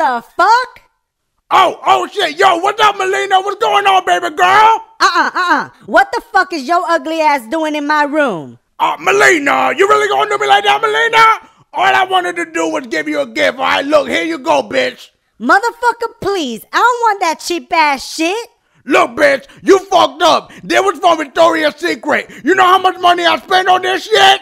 the fuck? Oh, oh shit, yo, what's up, Melina? What's going on, baby girl? Uh-uh, uh-uh. What the fuck is your ugly ass doing in my room? Uh, Melina, you really gonna do me like that, Melina? All I wanted to do was give you a gift, all right? Look, here you go, bitch. Motherfucker, please. I don't want that cheap ass shit. Look, bitch, you fucked up. This was from Victoria's Secret. You know how much money I spent on this shit?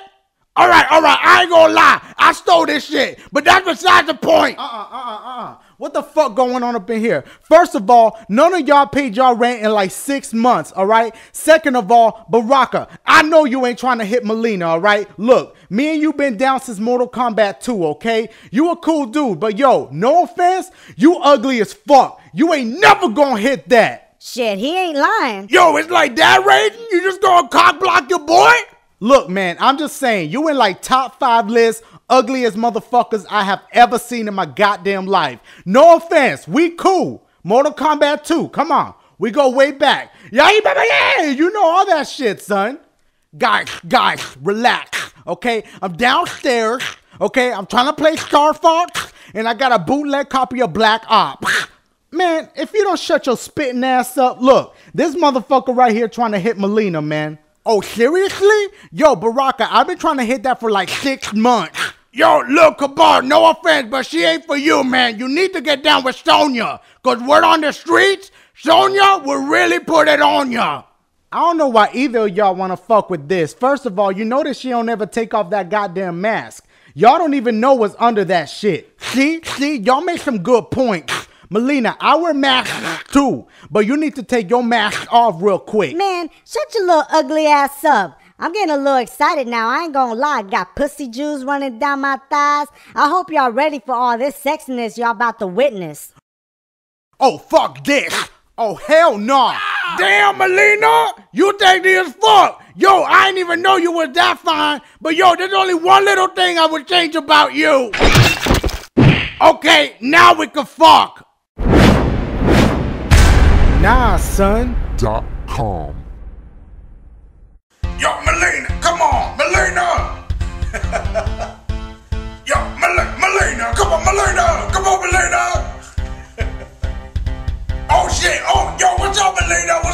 All right, all right. I ain't gonna lie. I stole this shit, but that's beside the point. Uh uh uh uh. What the fuck going on up in here? First of all, none of y'all paid y'all rent in like six months, all right? Second of all, Baraka, I know you ain't trying to hit Melina, all right? Look, me and you been down since Mortal Kombat 2, okay? You a cool dude, but yo, no offense, you ugly as fuck. You ain't never gonna hit that. Shit, he ain't lying. Yo, it's like that, Raiden? You just gonna cock block your boy? Look, man, I'm just saying, you in like top five list, ugliest motherfuckers I have ever seen in my goddamn life. No offense, we cool. Mortal Kombat 2, come on. We go way back. Yeah, you know all that shit, son. Guys, guys, relax, okay? I'm downstairs, okay? I'm trying to play Star Fox, and I got a bootleg copy of Black Ops. Man, if you don't shut your spitting ass up, look, this motherfucker right here trying to hit Melina, man. Oh, seriously? Yo, Baraka, I've been trying to hit that for like six months. Yo, look, Kabar, no offense, but she ain't for you, man. You need to get down with Sonia. Cause we're on the streets. Sonia will really put it on ya. I don't know why either of y'all want to fuck with this. First of all, you notice she don't ever take off that goddamn mask. Y'all don't even know what's under that shit. See, see, y'all make some good points. Melina, I wear mask too, but you need to take your mask off real quick. Man, shut your little ugly ass up. I'm getting a little excited now. I ain't gonna lie. Got pussy juice running down my thighs. I hope y'all ready for all this sexiness y'all about to witness. Oh, fuck this. Oh, hell no. Nah. Damn, Melina, you think this fuck. Yo, I didn't even know you was that fine. But yo, there's only one little thing I would change about you. Okay, now we can fuck. Nah, Yo, Melina, come on, Melina! Yo, Mel Melina, come on, Melina, come on, Melina! oh shit, oh, yo, what's up, Melina?